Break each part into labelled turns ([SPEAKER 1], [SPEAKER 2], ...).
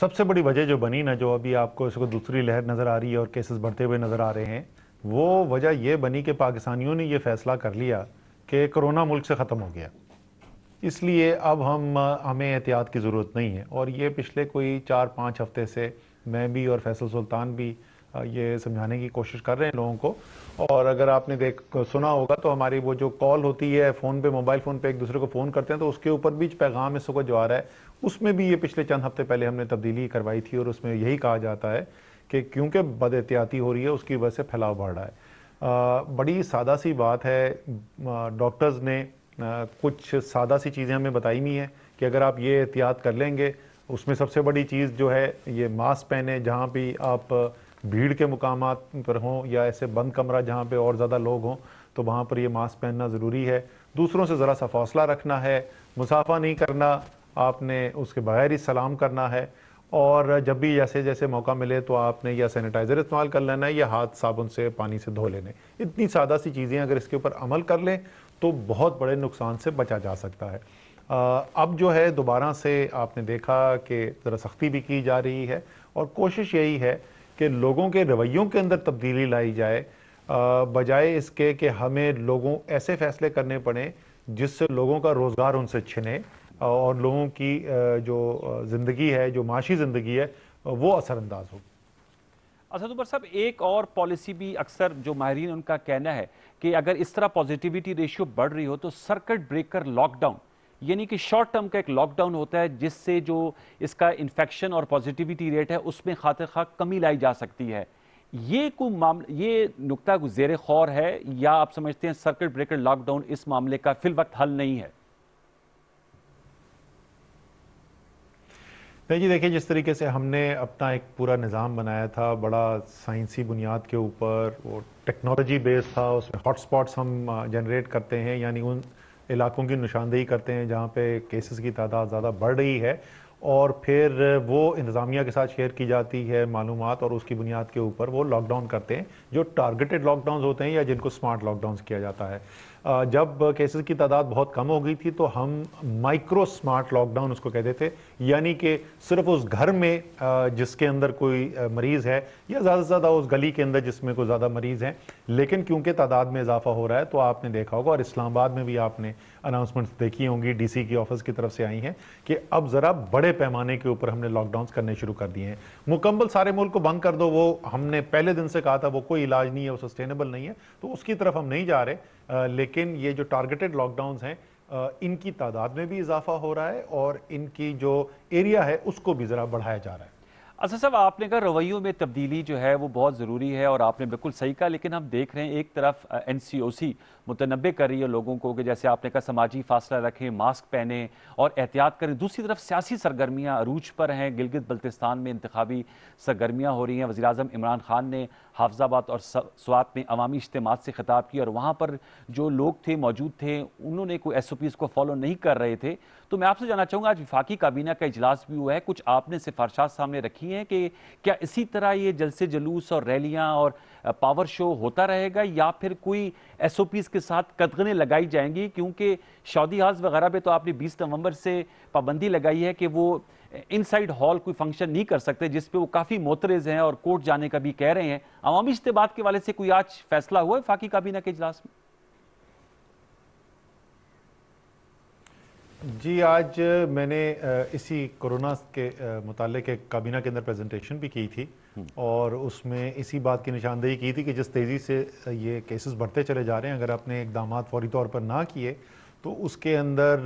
[SPEAKER 1] सबसे बड़ी वजह जो बनी ना जो अभी आपको इसको दूसरी लहर नज़र आ रही है और केसेस बढ़ते हुए नज़र आ रहे हैं वो वजह ये बनी कि पाकिस्तानियों ने ये फैसला कर लिया कि कोरोना मुल्क से ख़त्म हो गया इसलिए अब हम हमें एहतियात की ज़रूरत नहीं है और ये पिछले कोई चार पाँच हफ्ते से मैं भी और फैसल सुल्तान भी ये समझाने की कोशिश कर रहे हैं लोगों को और अगर आपने देख सुना होगा तो हमारी वो जो कॉल होती है फ़ोन पे मोबाइल फ़ोन पे एक दूसरे को फ़ोन करते हैं तो उसके ऊपर भी पैगाम इस वक्त जो आ रहा है उसमें भी ये पिछले चंद हफ्ते पहले हमने तब्दीली करवाई थी और उसमें यही कहा जाता है कि क्योंकि एहतियाती हो रही है उसकी वजह से फैलाव बढ़ रहा है आ, बड़ी सादा सी बात है डॉक्टर्स ने आ, कुछ सादा सी चीज़ें हमें बताई हुई हैं कि अगर आप ये एहतियात कर लेंगे उसमें सबसे बड़ी चीज़ जो है ये मास्क पहने जहाँ भी आप भीड़ के मुकाम पर हों या ऐसे बंद कमरा जहाँ पर और ज़्यादा लोग हों तो वहाँ पर ये मास्क पहनना ज़रूरी है दूसरों से ज़रा सा फौसला रखना है मुसाफा नहीं करना आपने उसके बगैर ही सलाम करना है और जब भी जैसे जैसे मौका मिले तो आपने या सैनिटाइज़र इस्तेमाल कर लेना है या हाथ साबुन से पानी से धो लेने इतनी सादा सी चीज़ें अगर इसके ऊपर अमल कर लें तो बहुत बड़े नुकसान से बचा जा सकता है आ, अब जो है दोबारा से आपने देखा कि ज़रा सख्ती भी की जा रही है और कोशिश यही है कि लोगों के रवैयों के अंदर तब्दीली लाई जाए बजाय इसके कि हमें लोगों ऐसे फैसले करने पड़े जिससे लोगों का रोज़गार उनसे छिने और लोगों की जो ज़िंदगी है जो माशी ज़िंदगी है वो असरानंदाज हो
[SPEAKER 2] असदुबर अच्छा, तो साहब एक और पॉलिसी भी अक्सर जो माहरीन उनका कहना है कि अगर इस तरह पॉजिटिविटी रेशियो बढ़ रही हो तो सर्किट ब्रेकर लॉकडाउन यानी कि शॉर्ट टर्म का एक लॉकडाउन होता है जिससे जो इसका इन्फेक्शन और पॉजिटिविटी रेट है उसमें खाते खा कमी लाई जा सकती है ये को मामला ये नुकता जेर खौर है या आप समझते हैं सर्किट ब्रेकर लॉकडाउन इस मामले का फिल वक्त हल नहीं है
[SPEAKER 1] नहीं जी देखिए जिस तरीके से हमने अपना एक पूरा निज़ाम बनाया था बड़ा साइंसी बुनियाद के ऊपर वो टेक्नोलॉजी बेस्ड था उसमें हॉटस्पॉट्स हम जनरेट uh, करते हैं यानी उन इलाकों की निशानदेही करते हैं जहाँ पे केसेस की तादाद ज़्यादा बढ़ रही है और फिर वो इंतज़ामिया के साथ शेयर की जाती है मालूम और उसकी बुनियाद के ऊपर वो लॉकडाउन करते हैं जो टारगेटेड लॉकडाउन होते हैं या जिनको स्मार्ट लॉकडाउन किया जाता है जब केसेस की तादाद बहुत कम हो गई थी तो हम माइक्रो स्मार्ट लॉकडाउन उसको कहते थे यानी कि सिर्फ उस घर में जिसके अंदर कोई मरीज़ है या ज़्यादा से ज़्यादा उस गली के अंदर जिसमें कोई ज़्यादा मरीज़ हैं लेकिन क्योंकि तादाद में इजाफा हो रहा है तो आपने देखा होगा और इस्लामाबाद में भी आपने अनाउंसमेंट्स देखी होंगी डीसी की ऑफिस की तरफ से आई हैं कि अब ज़रा बड़े पैमाने के ऊपर हमने लॉकडाउन करने शुरू कर दिए हैं मुकम्मल सारे मुल्क को बंद कर दो वो हमने पहले दिन से कहा था वो कोई इलाज नहीं है वो सस्टेनेबल नहीं है तो उसकी तरफ हम नहीं जा रहे आ, लेकिन ये जो टारगेटेड लॉकडाउन हैं इनकी तादाद में भी इजाफा हो रहा है और इनकी जो एरिया है उसको भी ज़रा बढ़ाया जा रहा है
[SPEAKER 2] अच्छा साहब आपने कहा रवैयों में तब्दीली जो है वो बहुत ज़रूरी है और आपने बिल्कुल सही कहा लेकिन हम देख रहे हैं एक तरफ एन सी ओ सी मुतनबे कर रही है लोगों को कि जैसे आपने कहा समाजी फासला रखें मास्क पहने और एहतियात करें दूसरी तरफ सियासी सरगर्मियाँ अरूज पर हैं गिलगित बल्तिस्तान में इंतबी सरगर्मियाँ हो रही हैं वजी अजम इमरान खान ने हाफजाबाद और स्वात में अवामी इज्तम से खिताब की और वहाँ पर जो लोग थे मौजूद थे उन्होंने कोई एस ओ पीज़ को फॉलो नहीं कर रहे थे तो मैं आपसे जानना चाहूँगा आज विफाकी काबीना का इजलास भी हुआ है कुछ आपने सिफारशात सामने रखी हैं कि क्या इसी तरह ये जलसे जलूस और रैलियाँ और पावर शो होता रहेगा या फिर कोई एस ओ पीज़ के साथ कदगने लगाई जाएंगी क्योंकि शादी हाज वगैरह पे तो आपने बीस नवंबर से पाबंदी लगाई है कि वो इनसाइड हॉल कोई फंक्शन नहीं कर सकते जिस पे वो काफ़ी मोतरेज हैं और कोर्ट जाने का भी कह रहे हैं अवामी इस्तेबाद के वाले से कोई आज फैसला हुआ है फाकी काबीना के इजलास में
[SPEAKER 1] जी आज मैंने इसी कोरोना के मुतालिक एक काबीना के अंदर प्रेजेंटेशन भी की थी हम्म। और उसमें इसी बात की निशानदेही की थी कि जिस तेज़ी से ये केसेस बढ़ते चले जा रहे हैं अगर आपने इकदाम फौरी तौर पर ना किए तो उसके अंदर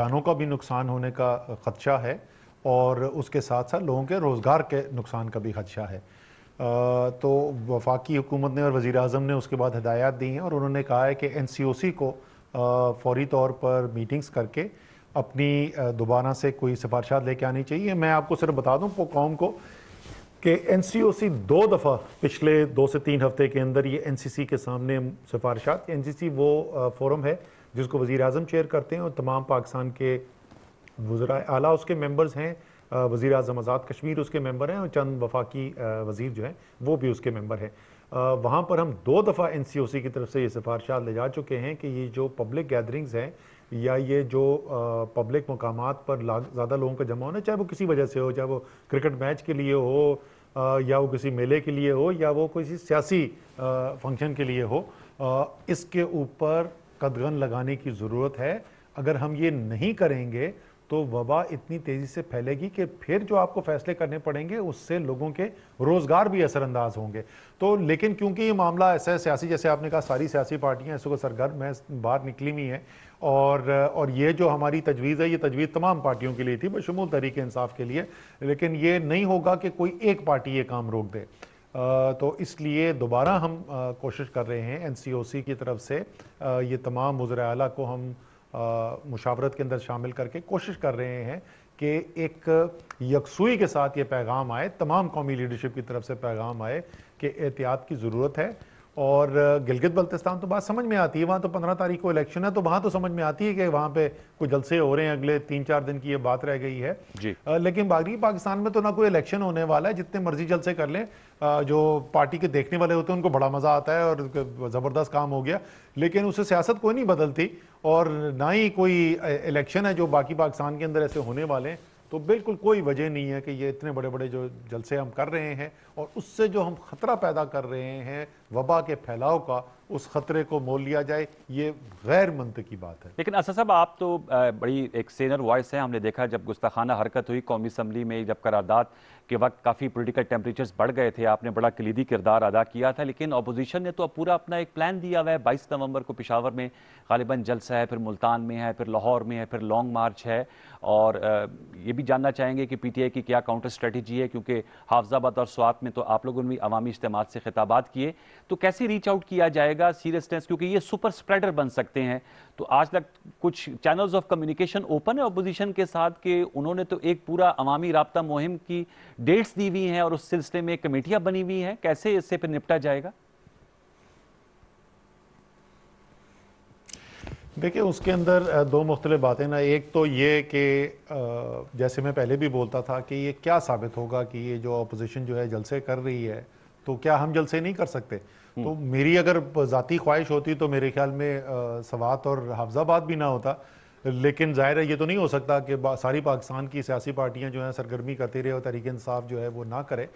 [SPEAKER 1] जानों का भी नुकसान होने का ख़दशा है और उसके साथ साथ लोगों के रोज़गार के नुकसान का भी खदशा है तो वफाकी हुकूमत ने और वज़ी अजम ने उसके बाद हदायत दी हैं और उन्होंने कहा है कि एन सी ओ सी को फौरी तौर पर मीटिंग्स करके अपनी दोबारा से कोई सिफारशात लेके आनी चाहिए मैं आपको सिर्फ बता दूँ कौम को कि एन सी ओ सी दो दफ़ा पिछले दो से तीन हफ्ते के अंदर ये एन सी सी के सामने सिफारशात एन सी सी वो फोरम है जिसको वजीर अजम चेयर करते हैं और तमाम पाकिस्तान के वज़रा अला उसके मेम्बर्स हैं वज़ी अजम आज़ाद कश्मीर उसके मेम्बर हैं और चंद वफाकी वज़ीर जो हैं वो भी उसके मेम्बर हैं वहाँ पर हम दो दफ़ा एन की तरफ से ये सिफारशात ले जा चुके हैं कि ये जो पब्लिक गैदरिंग्स हैं या ये जो पब्लिक मकाम पर ज़्यादा लोगों का जमा होना चाहे वो किसी वजह से हो चाहे वो क्रिकेट मैच के लिए हो या वो किसी मेले के लिए हो या वो किसी सियासी फंक्शन के लिए हो इसके ऊपर कदगन लगाने की ज़रूरत है अगर हम ये नहीं करेंगे तो वबा इतनी तेज़ी से फैलेगी कि फिर जो आपको फैसले करने पड़ेंगे उससे लोगों के रोज़गार भी असरअंदाज होंगे तो लेकिन क्योंकि ये मामला ऐसा है सियासी जैसे आपने कहा सारी सियासी पार्टियां इस वक्त सरगर्म है बाहर निकली हुई हैं और और ये जो हमारी तजवीज़ है ये तजवीज़ तमाम पार्टियों के लिए थी बशमूल तरीके इंसाफ के लिए लेकिन ये नहीं होगा कि कोई एक पार्टी ये काम रोक दे तो इसलिए दोबारा हम कोशिश कर रहे हैं एन की तरफ से ये तमाम वज्र को हम मुशावरत के अंदर शामिल करके कोशिश कर रहे हैं कि एक यकसुई के साथ ये पैगाम आए तमाम कौमी लीडरशिप की तरफ से पैगाम आए कि एहतियात की ज़रूरत है और गिलगित बल्तिस्तान तो बात समझ में आती है वहाँ तो पंद्रह तारीख को इलेक्शन है तो वहाँ तो समझ में आती है कि वहाँ पे कोई जलसे हो रहे हैं अगले तीन चार दिन की ये बात रह गई है जी। आ, लेकिन बाकी पाकिस्तान में तो ना कोई इलेक्शन होने वाला है जितने मर्जी जलसे कर लें जो पार्टी के देखने वाले होते हैं उनको बड़ा मज़ा आता है और ज़बरदस्त काम हो गया लेकिन उससे सियासत कोई नहीं बदलती और ना ही कोई इलेक्शन है जो बाकी पाकिस्तान के अंदर ऐसे होने वाले हैं तो बिल्कुल कोई वजह नहीं है कि ये इतने बड़े बड़े जो जलसे हम कर रहे हैं और उससे जो हम ख़तरा पैदा कर रहे हैं वबा के फैलाव का उस खतरे को मोल लिया जाए ये गैर मंत की बात है
[SPEAKER 2] लेकिन असर साहब आप तो बड़ी एक सीनर वॉइस है हमने देखा जब गुस्ताखाना हरकत हुई कौमी असम्बली में जब करारदाद के वक्त काफ़ी पॉलिटिकल टेम्परेचर्स बढ़ गए थे आपने बड़ा कलीदी किरदार अदा किया था लेकिन अपोजिशन ने तो अब पूरा अपना एक प्लान दिया हुआ है बाईस नवंबर को पिशावर में गालिबा जलसा है फिर मुल्तान में है फिर लाहौर में है फिर लॉन्ग मार्च है और ये भी जानना चाहेंगे कि पी टी आई की क्या काउंटर स्ट्रेटेजी है क्योंकि हाफजाबाद और स्वात में तो आप लोगों ने भी अवामी इज्तम से खिताबात किए तो कैसे रीच आउट किया जाएगा सीरियसनेस क्योंकि ये सुपर स्प्रेडर बन सकते हैं तो आज तक कुछ चैनल्स ऑफ कम्युनिकेशन ओपन है अपोजिशन के साथ कि उन्होंने तो एक पूरा अवामी रबता मुहिम की डेट्स दी हुई हैं और उस सिलसिले में कमेटियां बनी हुई हैं कैसे इससे पर निपटा जाएगा
[SPEAKER 1] देखिए उसके अंदर दो मुख्तलिफ बातें ना एक तो ये कि जैसे मैं पहले भी बोलता था कि ये क्या साबित होगा कि ये जो अपोजिशन जो है जलसे कर रही है तो क्या हम जलसे नहीं कर सकते तो हम्म। मेरी अगर ज़ाती ख्वाहिश होती तो मेरे ख्याल में सवात और हाफजाबाद भी ना होता लेकिन ज़ाहिर है ये तो नहीं हो सकता कि सारी पाकिस्तान की सियासी पार्टियां जो हैं सरगर्मी करती रहे और तहरीक इंसाफ जो है वो ना करे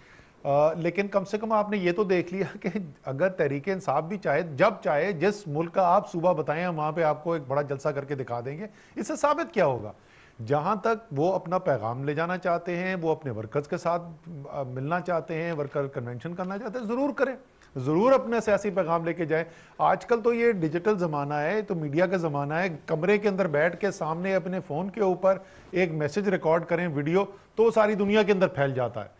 [SPEAKER 1] लेकिन कम से कम आपने ये तो देख लिया कि अगर तहरीक इंसाफ भी चाहे जब चाहे जिस मुल्क का आप सूबा बताएं वहाँ पे आपको एक बड़ा जलसा करके दिखा देंगे इससे साबित क्या होगा जहाँ तक वो अपना पैगाम ले जाना चाहते हैं वो अपने वर्कर्स के साथ मिलना चाहते हैं वर्कर कन्वेंशन करना चाहते हैं ज़रूर करें ज़रूर अपना सियासी पैगाम लेके जाएं आजकल तो ये डिजिटल ज़माना है तो मीडिया का ज़माना है कमरे के अंदर बैठ के सामने अपने फ़ोन के ऊपर एक मैसेज रिकॉर्ड करें वीडियो तो सारी दुनिया के अंदर फैल जाता है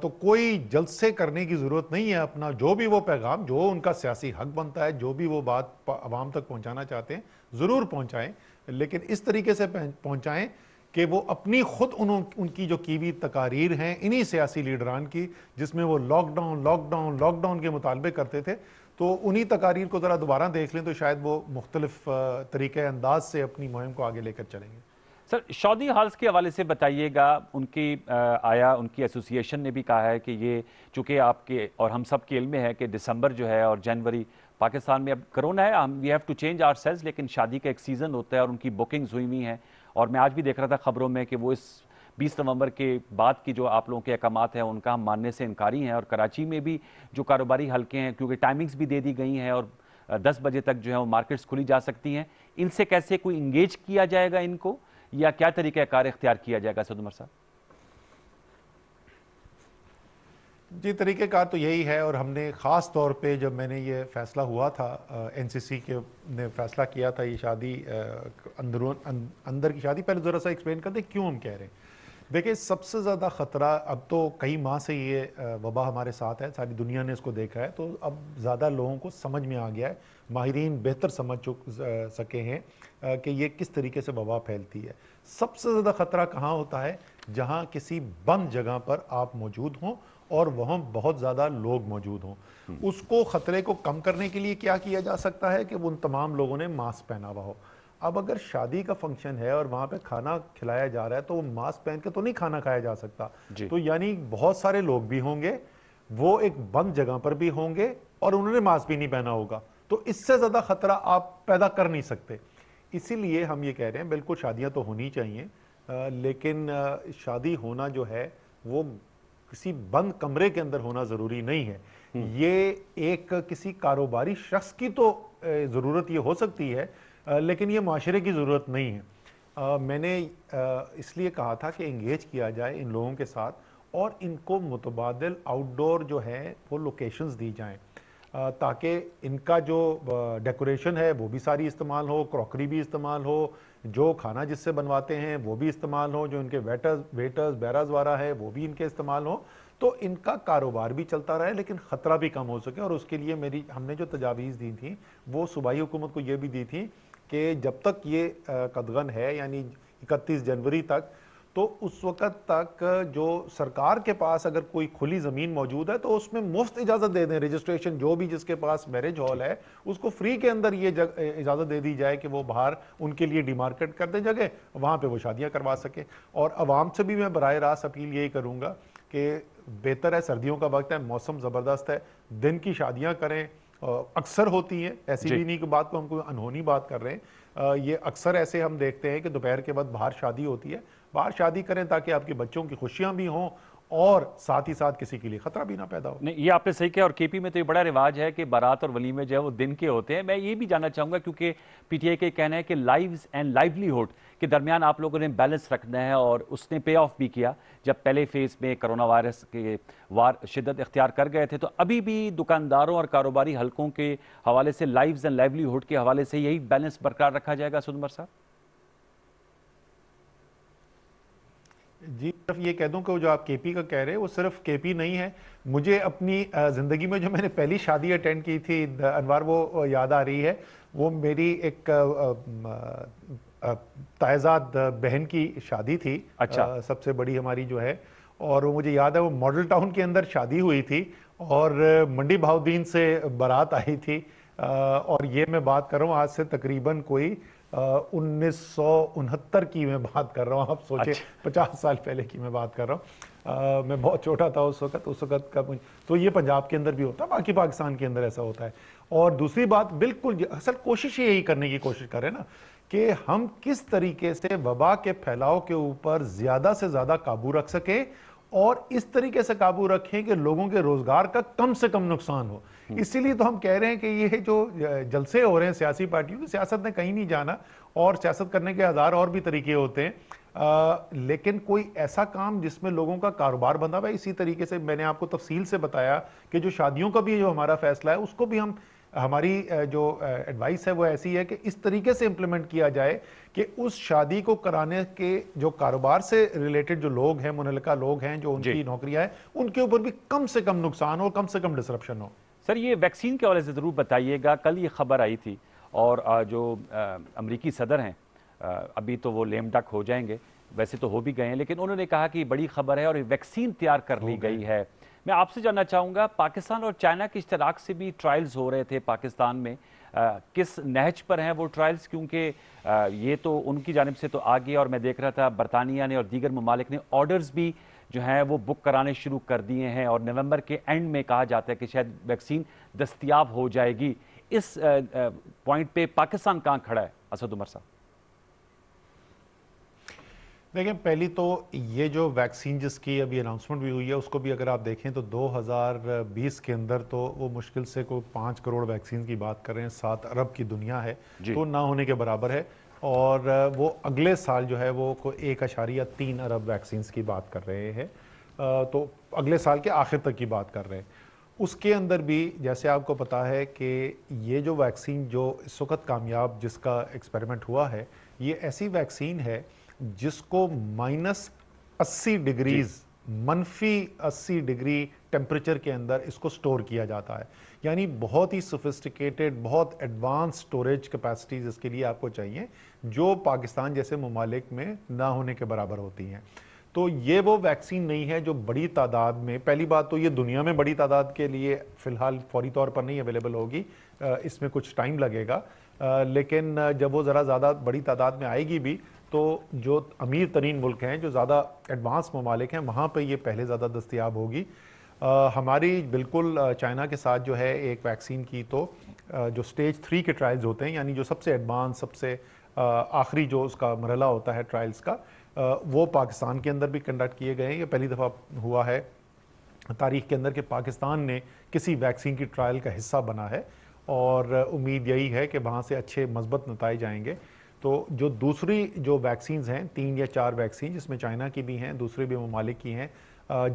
[SPEAKER 1] तो कोई जल्द से करने की ज़रूरत नहीं है अपना जो भी वो पैगाम जो उनका सियासी हक बनता है जो भी वो बात आवाम तक पहुँचाना चाहते हैं ज़रूर पहुँचाएँ लेकिन इस तरीके से पहुँचाएँ कि वो अपनी खुद उन, उनकी जो की हुई तकारीर हैं इन्हीं सियासी लीडरान की जिसमें वो लॉकडाउन लॉकडाउन लॉकडाउन के मुतालबे करते थे तो उन्हीं तकारीर को ज़रा दोबारा देख लें तो शायद वो मुख्तलिफ तरीके अंदाज से अपनी मुहिम को आगे लेकर चलेंगे
[SPEAKER 2] सर शौदी हॉल्स के हवाले से बताइएगा उनकी आया उनकी एसोसिएशन ने भी कहा है कि ये चूँकि आपके और हम सब के इल्म है कि दिसंबर जो है और जनवरी पाकिस्तान में अब करोना है हम we have to change ourselves लेकिन शादी का एक सीज़न होता है और उनकी बुकिंग्स हुई हुई हैं और मैं आज भी देख रहा था खबरों में कि वो इस 20 नवंबर के बाद की जो आप लोगों के अहकाम हैं उनका हम मानने से इनकारी हैं और कराची में भी जो कारोबारी हल्के हैं क्योंकि टाइमिंग्स भी दे दी गई हैं और दस बजे तक जो है वो मार्केट्स खुली जा सकती हैं इनसे कैसे कोई इंगेज किया जाएगा इनको या क्या तरीक़ाकार इख्तियार किया जाएगा सदमर साहब
[SPEAKER 1] जी तरीके का तो यही है और हमने ख़ास तौर पे जब मैंने ये फ़ैसला हुआ था एनसीसी के ने फैसला किया था ये शादी अंदरून अं, अंदर की शादी पहले ज़रा सा एक्सप्लेन कर दें क्यों हम कह रहे हैं देखिए सबसे ज़्यादा ख़तरा अब तो कई माह से ये वबा हमारे साथ है सारी दुनिया ने इसको देखा है तो अब ज़्यादा लोगों को समझ में आ गया है माहरीन बेहतर समझ चुक सके हैं कि ये किस तरीके से वबा फैलती है सबसे ज़्यादा ख़तरा कहाँ होता है जहाँ किसी बंद जगह पर आप मौजूद हों और वहाँ बहुत ज़्यादा लोग मौजूद हों उसको ख़तरे को कम करने के लिए क्या किया जा सकता है कि उन तमाम लोगों ने मास्क पहना हुआ हो अब अगर शादी का फंक्शन है और वहाँ पे खाना खिलाया जा रहा है तो मास्क पहन के तो नहीं खाना खाया जा सकता तो यानी बहुत सारे लोग भी होंगे वो एक बंद जगह पर भी होंगे और उन्होंने मास्क भी नहीं पहना होगा तो इससे ज़्यादा ख़तरा आप पैदा कर नहीं सकते इसीलिए हम ये कह रहे हैं बिल्कुल शादियाँ तो होनी चाहिए आ, लेकिन आ, शादी होना जो है वो किसी बंद कमरे के अंदर होना जरूरी नहीं है हम्म। ये एक किसी कारोबारी शख्स की तो ज़रूरत ये हो सकती है लेकिन ये माशरे की ज़रूरत नहीं है मैंने इसलिए कहा था कि इंगेज किया जाए इन लोगों के साथ और इनको मुतबादल आउटडोर जो है वो लोकेशंस दी जाएं ताकि इनका जो डेकोरेशन है वो भी सारी इस्तेमाल हो क्रॉकरी भी इस्तेमाल हो जो खाना जिससे बनवाते हैं वो भी इस्तेमाल हो जो इनके वेटर्स वेटर्स बैराज वारा है वो भी इनके इस्तेमाल हो तो इनका कारोबार भी चलता रहे लेकिन ख़तरा भी कम हो सके और उसके लिए मेरी हमने जो तजावीज़ दी थी वो सूबाई हुकूमत को ये भी दी थी कि जब तक ये कदगन है यानी इकतीस जनवरी तक तो उस वक़्त तक जो सरकार के पास अगर कोई खुली ज़मीन मौजूद है तो उसमें मुफ्त इजाज़त दे दें रजिस्ट्रेशन जो भी जिसके पास मैरिज हॉल है उसको फ्री के अंदर ये इजाज़त दे दी जाए कि वो बाहर उनके लिए डिमार्केट कर दें जगह वहाँ पर वो शादियाँ करवा सकें और आवाम से भी मैं बर रास्त अपील यही करूँगा कि बेहतर है सर्दियों का वक्त है मौसम ज़बरदस्त है दिन की शादियाँ करें अक्सर होती हैं ऐसी भी नहीं कि बात को हम कोई अनहोनी बात कर रहे हैं ये अक्सर ऐसे हम देखते हैं कि दोपहर के बाद बाहर शादी होती है बाहर शादी करें ताकि आपके बच्चों की खुशियां भी हों और साथ ही साथ किसी के लिए खतरा भी ना पैदा हो
[SPEAKER 2] नहीं ये आपने सही किया और केपी में तो ये बड़ा रिवाज है कि बारात और वलीमे जो है वो दिन के होते हैं मैं ये भी जानना चाहूंगा क्योंकि पीटीआई के कहना है कि लाइव्स एंड लाइवलीहुड के दरमियान आप लोगों ने बैलेंस रखना है और उसने पे ऑफ भी किया जब पहले फेज में कोरोना वायरस के वार शिदत इख्तियार कर गए थे तो अभी भी दुकानदारों और कारोबारी हलकों के हवाले से लाइव्स एंड लाइवलीहुड के हवाले से यही बैलेंस बरकरार रखा जाएगा सुदमर साहब जी सिर्फ ये कह दूं
[SPEAKER 1] कि जो आप केपी का कह रहे हैं वो सिर्फ केपी नहीं है मुझे अपनी ज़िंदगी में जो मैंने पहली शादी अटेंड की थी अनवार वो याद आ रही है वो मेरी एक ताज़ाद बहन की शादी थी अच्छा आ, सबसे बड़ी हमारी जो है और वो मुझे याद है वो मॉडल टाउन के अंदर शादी हुई थी और मंडी भाउद्दीन से बारात आई थी आ, और ये मैं बात कर रहा हूँ आज से तकरीबन कोई उन्नीस की मैं बात कर रहा हूँ आप सोचे अच्छा। 50 साल पहले की मैं बात कर रहा हूँ मैं बहुत छोटा था उस वक्त उस वक्त का तो ये पंजाब के अंदर भी होता है बाकी पाकिस्तान के अंदर ऐसा होता है और दूसरी बात बिल्कुल असल कोशिश यही करने की कोशिश करें ना कि हम किस तरीके से वबा के फैलाव के ऊपर ज़्यादा से ज़्यादा काबू रख सकें और इस तरीके से काबू रखें कि लोगों के रोजगार का कम से कम नुकसान हो हम्म। इसीलिए तो हम कह रहे हैं कि ये जो जलसे हो रहे हैं सियासी पार्टियों की सियासत ने कहीं नहीं जाना और सियासत करने के हजार और भी तरीके होते हैं आ, लेकिन कोई ऐसा काम जिसमें लोगों का कारोबार बंधा हुआ इसी तरीके से मैंने आपको तफसील से बताया कि जो शादियों का भी जो हमारा फैसला है उसको भी हम हमारी जो एडवाइस है वो ऐसी है कि इस तरीके से इम्प्लीमेंट किया जाए कि उस शादी को कराने के जो कारोबार से रिलेटेड जो लोग हैं मुनलका लोग
[SPEAKER 2] हैं जो उनकी नौकरियां हैं उनके ऊपर भी कम से कम नुकसान हो कम से कम डिसरप्शन हो सर ये वैक्सीन के हवाले से ज़रूर बताइएगा कल ये खबर आई थी और जो अमरीकी सदर हैं अभी तो वो लेम डक हो जाएंगे वैसे तो हो भी गए हैं लेकिन उन्होंने कहा कि बड़ी खबर है और वैक्सीन तैयार कर ली गई है मैं आपसे जानना चाहूँगा पाकिस्तान और चाइना के इश्तराक से भी ट्रायल्स हो रहे थे पाकिस्तान में आ, किस नहज पर हैं वो ट्रायल्स क्योंकि ये तो उनकी जानब से तो आ गया और मैं देख रहा था बरतानिया ने और दीगर ममालिक ने ऑर्डर्स भी जो हैं वो बुक कराने शुरू कर दिए हैं और नवंबर के एंड में कहा जाता है कि शायद वैक्सीन दस्तियाब हो जाएगी इस पॉइंट पे पाकिस्तान कहाँ खड़ा है असद उमर साहब
[SPEAKER 1] देखें पहली तो ये जो वैक्सीन जिसकी अभी अनाउंसमेंट भी हुई है उसको भी अगर आप देखें तो 2020 के अंदर तो वो मुश्किल से कोई पाँच करोड़ वैक्सीन की बात कर रहे हैं सात अरब की दुनिया है तो ना होने के बराबर है और वो अगले साल जो है वो को एक अशारिया तीन अरब वैक्सीन की बात कर रहे हैं तो अगले साल के आखिर तक की बात कर रहे हैं उसके अंदर भी जैसे आपको पता है कि ये जो वैक्सीन जो इस वक्त कामयाब जिसका एक्सपेरिमेंट हुआ है ये ऐसी वैक्सीन है जिसको माइनस अस्सी डिग्रीज मनफी अस्सी डिग्री टेम्परेचर के अंदर इसको स्टोर किया जाता है यानी बहुत ही सोफिस्टिकेटेड बहुत एडवांस स्टोरेज कैपेसिटीज़ इसके लिए आपको चाहिए जो पाकिस्तान जैसे ममालिक में ना होने के बराबर होती हैं तो ये वो वैक्सीन नहीं है जो बड़ी तादाद में पहली बात तो ये दुनिया में बड़ी तादाद के लिए फ़िलहाल फौरी तौर पर नहीं अवेलेबल होगी इसमें कुछ टाइम लगेगा लेकिन जब वो ज़रा ज़्यादा बड़ी तादाद में आएगी भी तो जो अमीर तरीन मुल्क हैं जो ज़्यादा एडवांस ममालिक हैं वहाँ पर ये पहले ज़्यादा दस्तियाब होगी आ, हमारी बिल्कुल चाइना के साथ जो है एक वैक्सीन की तो आ, जो स्टेज थ्री के ट्रायल्स होते हैं यानी जो सबसे एडवांस सबसे आखिरी जो उसका मरला होता है ट्रायल्स का आ, वो पाकिस्तान के अंदर भी कंडक्ट किए गए हैं ये पहली दफ़ा हुआ है तारीख के अंदर कि पाकिस्तान ने किसी वैक्सीन की ट्रायल का हिस्सा बना है और उम्मीद यही है कि वहाँ से अच्छे मजबत नतज जाएंगे तो जो दूसरी जो वैक्सीन्स हैं तीन या चार वैक्सीन जिसमें चाइना की भी हैं दूसरे भी ममालिक की हैं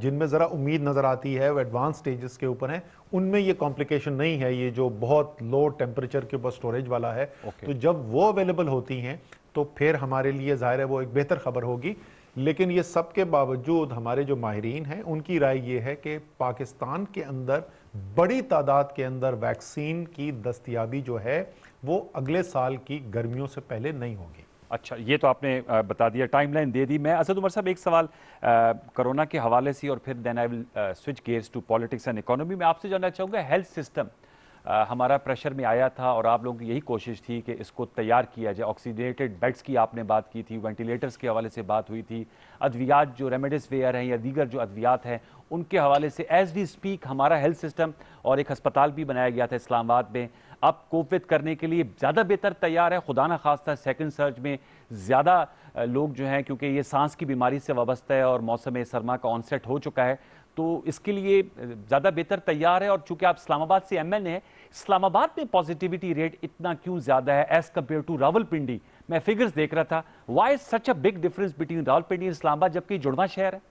[SPEAKER 1] जिनमें ज़रा उम्मीद नज़र आती है वो एडवांस स्टेजेस के ऊपर हैं उनमें ये कॉम्प्लिकेशन नहीं है ये जो बहुत लो टेम्परेचर के ऊपर स्टोरेज वाला है okay. तो जब वो अवेलेबल होती हैं तो फिर हमारे लिए ज़ाहिर है वो एक बेहतर खबर होगी लेकिन ये सब के बावजूद हमारे जो माहरीन हैं उनकी राय ये है कि पाकिस्तान के अंदर बड़ी तादाद के अंदर वैक्सीन की दस्तियाबी जो है वो अगले साल की गर्मियों से पहले नहीं होगी
[SPEAKER 2] अच्छा ये तो आपने बता दिया टाइमलाइन दे दी मैं असद उमर साहब एक सवाल कोरोना के हवाले से और फिर then I will switch gears to politics and economy मैं आपसे जानना चाहूँगा हेल्थ सिस्टम हमारा प्रेशर में आया था और आप लोगों की यही कोशिश थी कि इसको तैयार किया जाए ऑक्सीजनेटेड बेड्स की आपने बात की थी वेंटिलेटर्स के हवाले से बात हुई थी अद्वियात जो वेयर हैं या दीगर जो अद्वियात हैं उनके हवाले से एज डी स्पीक हमारा हेल्थ सिस्टम और एक अस्पताल भी बनाया गया था इस्लामाबाद में अब कोपित करने के लिए ज़्यादा बेहतर तैयार है खुदा न खास्ता सेकेंड सर्ज में ज़्यादा लोग जो हैं क्योंकि ये सांस की बीमारी से वाबस्ता है और मौसम सरमा का ऑनसेट हो चुका है तो इसके लिए ज़्यादा बेहतर तैयार है और चूंकि आप इस्लामाबाद से एम एन है इस्लामाबाद में पॉजिटिविटी रेट इतना क्यों ज़्यादा है एज़ कम्पेयर टू रावलपिंडी मैं फिगर्स देख रहा था why such a big difference between Rawalpindi और इस्लामाबाद जबकि जुड़वा शहर है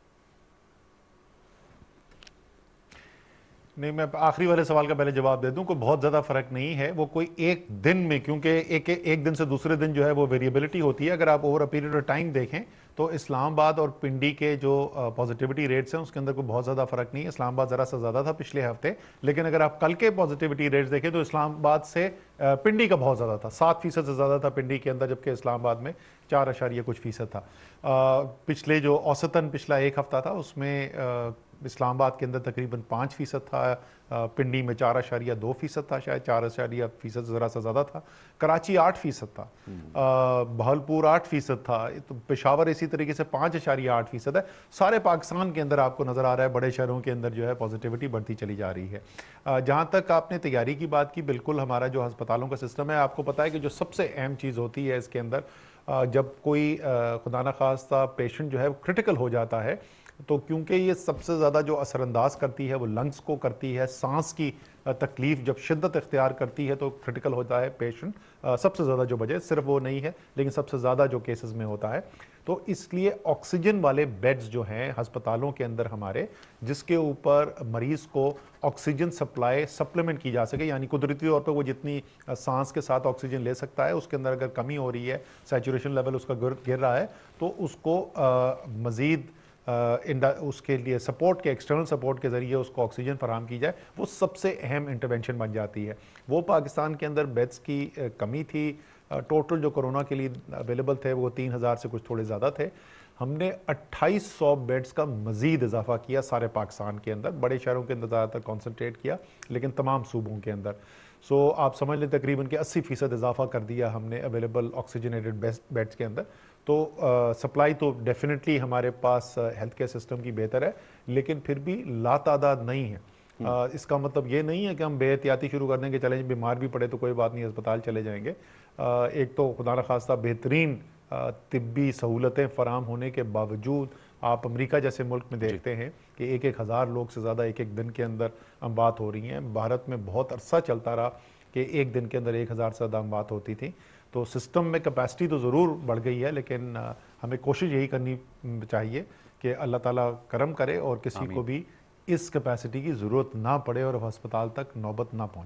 [SPEAKER 2] नहीं
[SPEAKER 1] मैं आखिरी वाले सवाल का पहले जवाब दे दूं कोई बहुत ज़्यादा फर्क नहीं है वो कोई एक दिन में क्योंकि एक एक दिन से दूसरे दिन जो है वो वेरिएबिलिटी होती है अगर आप over a period of time देखें तो इस्लामाबाद और पिंडी के जो पॉजिटिविटी रेट्स हैं उसके अंदर कोई बहुत ज़्यादा फर्क नहीं है इस्लामाबाद ज़रा सा ज़्यादा था पिछले हफ्ते लेकिन अगर आप कल के पॉजिटिविटी रेट्स देखें तो इस्लामाबाद से पिंडी का बहुत ज़्यादा था सात फीसद से ज़्यादा था पिंडी के अंदर जबकि इस्लामाबाद में चार अशारिया कुछ फ़ीसद था पिछले जो औसतन पिछला एक हफ्ता था उसमें इस्लामाबाद के अंदर तकरीबन पाँच फ़ीसद था पिंडी में चार अशारिया दो फ़ीसद था शायद चार अशारिया फ़ीसद ज़रा सा ज़्यादा था कराची आठ फ़ीसद था भालपुर हम्म। आठ फ़ीसद था तो पेशावर इसी तरीके से पाँच अशारिया आठ फ़ीसद है सारे पाकिस्तान के अंदर आपको नज़र आ रहा है बड़े शहरों के अंदर जो है पॉजिटिविटी बढ़ती चली जा रही है जहाँ तक आपने तैयारी की बात की बिल्कुल हमारा जो हस्पतालों का सिस्टम है आपको पता है कि जो सबसे अहम चीज़ होती है इसके अंदर जब कोई खुदा न खास्ता पेशेंट जो है क्रिटिकल हो जाता है तो क्योंकि ये सबसे ज़्यादा जो असरअंदाज करती है वो लंग्स को करती है सांस की तकलीफ़ जब शिद्दत इख्तियार करती है तो क्रिटिकल होता है पेशेंट सबसे ज़्यादा जो वजह सिर्फ वो नहीं है लेकिन सबसे ज़्यादा जो केसेस में होता है तो इसलिए ऑक्सीजन वाले बेड्स जो हैं हस्पतालों के अंदर हमारे जिसके ऊपर मरीज़ को ऑक्सीजन सप्लाई सप्लीमेंट की जा सके यानी कुदरती तौर पर वो जितनी सांस के साथ ऑक्सीजन ले सकता है उसके अंदर अगर कमी हो रही है सैचुरेशन लेवल उसका गिर रहा है तो उसको मज़ीद उसके लिए सपोर्ट के एक्सटर्नल सपोर्ट के ज़रिए उसको ऑक्सीजन फराम की जाए वो सबसे अहम इंटरवेंशन बन जाती है वो पाकिस्तान के अंदर बेड्स की कमी थी टोटल जो कोरोना के लिए अवेलेबल थे वो तीन हज़ार से कुछ थोड़े ज़्यादा थे हमने 2800 बेड्स का मज़ीद इजाफा किया सारे पाकिस्तान के अंदर बड़े शहरों के अंदर ज़्यादातर कॉन्सनट्रेट किया लेकिन तमाम सूबों के अंदर सो आप समझ लें तकरीबन के 80 फ़ीसद इजाफा कर दिया हमने अवेलेबल ऑक्सीजनेटेड बेड्स के अंदर तो सप्लाई तो डेफिनेटली हमारे पास हेल्थ केयर सिस्टम की बेहतर है लेकिन फिर भी लातादाद नहीं है आ, हम्म। इसका मतलब ये नहीं है कि हम बेहतियाती शुरू कर देंगे चलें बीमार भी पड़े तो कोई बात नहीं अस्पताल चले जाएंगे आ, एक तो खुदा न खास्ता बेहतरीन तिब्बी सहूलतें फराम होने के बावजूद आप अमेरिका जैसे मुल्क में देखते हैं कि एक एक हज़ार लोग से ज़्यादा एक एक दिन के अंदर बात हो रही हैं भारत में बहुत अरसा चलता रहा कि एक दिन के अंदर एक हज़ार से ज़्यादा बात होती थी तो सिस्टम में कैपेसिटी तो ज़रूर बढ़ गई है लेकिन हमें कोशिश यही करनी चाहिए कि अल्लाह ताला करम करे और किसी को भी इस कैपेसिटी की ज़रूरत ना पड़े और अस्पताल तक नौबत ना पहुँचे